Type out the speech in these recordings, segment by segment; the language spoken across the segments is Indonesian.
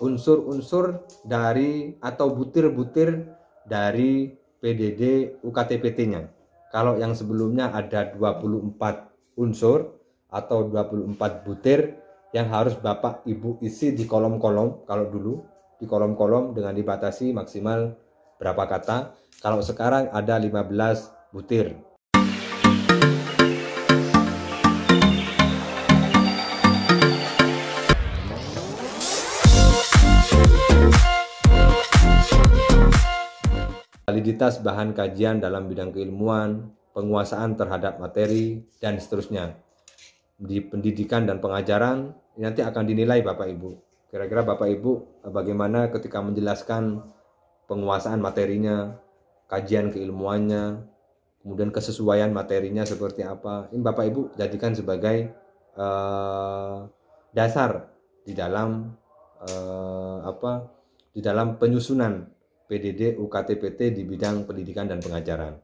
unsur-unsur dari atau butir-butir dari PDD UKTPT-nya. Kalau yang sebelumnya ada 24 unsur atau 24 butir yang harus Bapak Ibu isi di kolom-kolom kalau dulu di kolom-kolom dengan dibatasi maksimal berapa kata. Kalau sekarang ada 15 butir. validitas bahan kajian dalam bidang keilmuan, penguasaan terhadap materi, dan seterusnya. Di pendidikan dan pengajaran nanti akan dinilai Bapak Ibu. Kira-kira Bapak Ibu bagaimana ketika menjelaskan penguasaan materinya, kajian keilmuannya, kemudian kesesuaian materinya seperti apa. Ini Bapak Ibu jadikan sebagai uh, dasar di dalam uh, apa? di dalam penyusunan PDD UKTPT di bidang pendidikan dan pengajaran.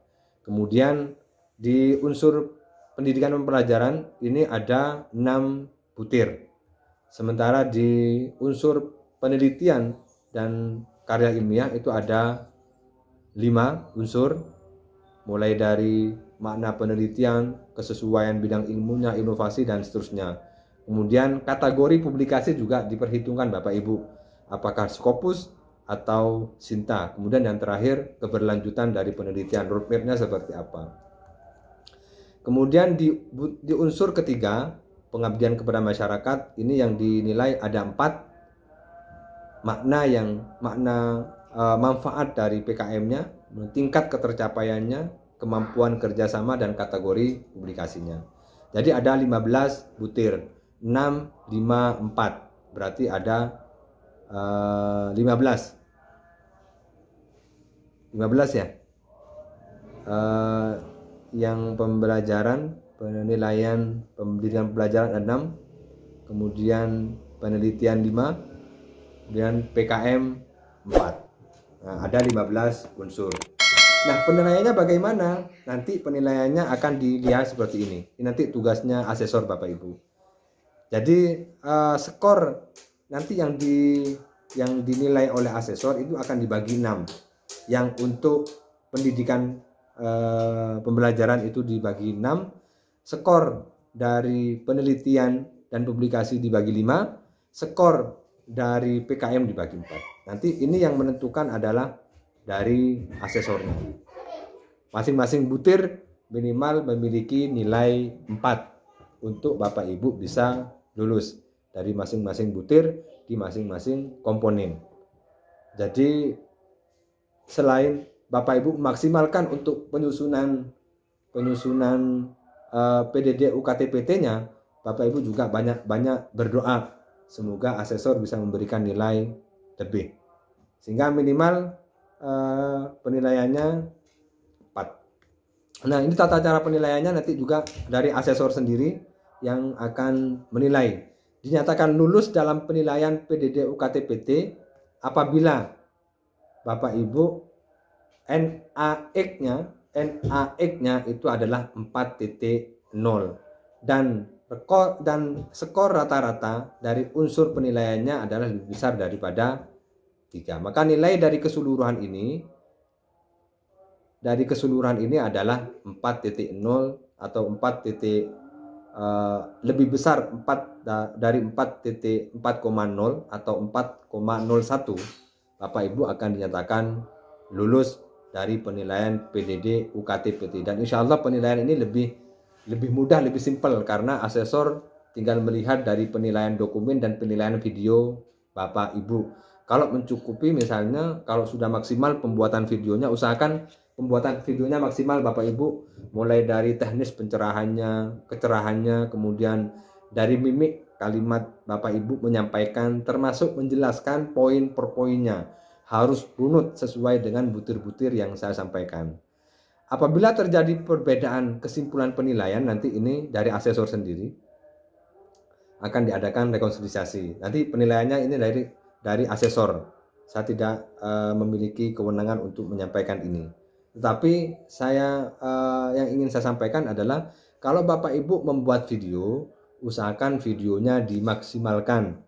Kemudian di unsur pendidikan dan pelajaran ini ada 6 butir. Sementara di unsur penelitian dan karya ilmiah itu ada 5 unsur mulai dari makna penelitian, kesesuaian bidang ilmunya, inovasi dan seterusnya. Kemudian kategori publikasi juga diperhitungkan Bapak Ibu. Apakah Scopus atau Sinta. Kemudian yang terakhir keberlanjutan dari penelitian roadmapnya seperti apa. Kemudian di, di unsur ketiga pengabdian kepada masyarakat ini yang dinilai ada empat makna yang makna uh, manfaat dari PKM-nya, tingkat ketercapaiannya, kemampuan kerjasama dan kategori publikasinya. Jadi ada 15 butir, 6, 5, 4. Berarti ada 15 eh, 15 ya uh, yang pembelajaran penilaian pendidikan pelajaran 6 kemudian penelitian 5 kemudian PKM 4 nah, ada 15 unsur Nah, penilaiannya bagaimana? Nanti penilaiannya akan dilihat seperti ini. Ini nanti tugasnya asesor Bapak Ibu. Jadi, uh, skor nanti yang di yang dinilai oleh asesor itu akan dibagi enam yang untuk pendidikan e, pembelajaran itu dibagi enam skor dari penelitian dan publikasi dibagi lima skor dari PKM dibagi empat nanti ini yang menentukan adalah dari asesornya masing-masing butir minimal memiliki nilai empat untuk Bapak Ibu bisa lulus dari masing-masing butir di masing-masing komponen. Jadi selain Bapak Ibu maksimalkan untuk penyusunan penyusunan uh, eh, PDD UKTPT-nya, Bapak Ibu juga banyak-banyak berdoa semoga asesor bisa memberikan nilai lebih. Sehingga minimal uh, penilaiannya 4. Nah, ini tata cara penilaiannya nanti juga dari asesor sendiri yang akan menilai dinyatakan lulus dalam penilaian PDD UKTPT apabila Bapak Ibu NAX-nya NAX-nya itu adalah 4.0 dan rekor dan skor rata-rata dari unsur penilaiannya adalah lebih besar daripada 3. Maka nilai dari keseluruhan ini dari keseluruhan ini adalah 4.0 atau Eh, lebih besar 4 dari 4.4,0 atau 4,01 Bapak Ibu akan dinyatakan lulus dari penilaian PDD UKT PT dan insya Allah penilaian ini lebih lebih mudah lebih simpel karena asesor tinggal melihat dari penilaian dokumen dan penilaian video Bapak Ibu kalau mencukupi misalnya kalau sudah maksimal pembuatan videonya usahakan pembuatan videonya maksimal Bapak Ibu mulai dari teknis pencerahannya, kecerahannya, kemudian dari mimik kalimat Bapak Ibu menyampaikan termasuk menjelaskan poin per poinnya harus runut sesuai dengan butir-butir yang saya sampaikan. Apabila terjadi perbedaan kesimpulan penilaian nanti ini dari asesor sendiri akan diadakan rekonsiliasi. Nanti penilaiannya ini dari dari asesor. Saya tidak uh, memiliki kewenangan untuk menyampaikan ini. Tetapi saya eh, yang ingin saya sampaikan adalah kalau Bapak Ibu membuat video, usahakan videonya dimaksimalkan.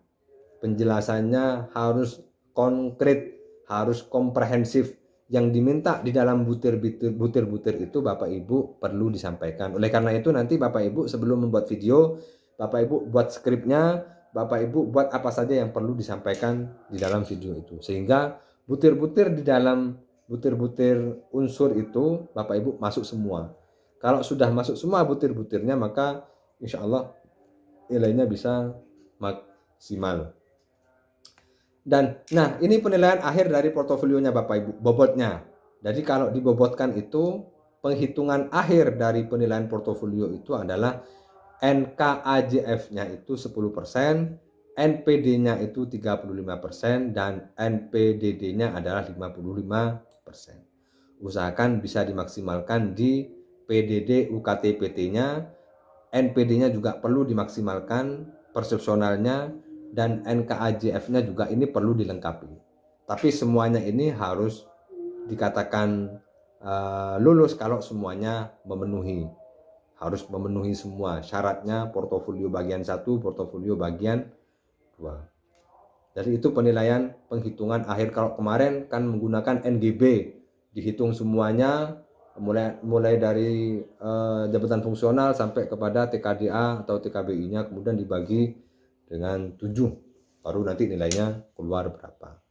Penjelasannya harus konkret, harus komprehensif. Yang diminta di dalam butir-butir butir itu Bapak Ibu perlu disampaikan. Oleh karena itu nanti Bapak Ibu sebelum membuat video, Bapak Ibu buat skripnya, Bapak Ibu buat apa saja yang perlu disampaikan di dalam video itu. Sehingga butir-butir di dalam butir-butir unsur itu Bapak Ibu masuk semua. Kalau sudah masuk semua butir-butirnya maka insya Allah nilainya bisa maksimal. Dan nah ini penilaian akhir dari portofolionya Bapak Ibu, bobotnya. Jadi kalau dibobotkan itu penghitungan akhir dari penilaian portofolio itu adalah NKAJF-nya itu 10%, NPD-nya itu 35% dan NPDD-nya adalah 55%. Usahakan bisa dimaksimalkan di PDD UKT pt nya NPD-nya juga perlu dimaksimalkan, persepsionalnya, dan NKAJF-nya juga ini perlu dilengkapi. Tapi semuanya ini harus dikatakan uh, lulus kalau semuanya memenuhi. Harus memenuhi semua syaratnya portofolio bagian satu, portofolio bagian dua. Jadi itu penilaian penghitungan akhir. Kalau kemarin kan menggunakan NGB, dihitung semuanya mulai mulai dari uh, jabatan fungsional sampai kepada TKDA atau TKBI-nya kemudian dibagi dengan 7 baru nanti nilainya keluar berapa.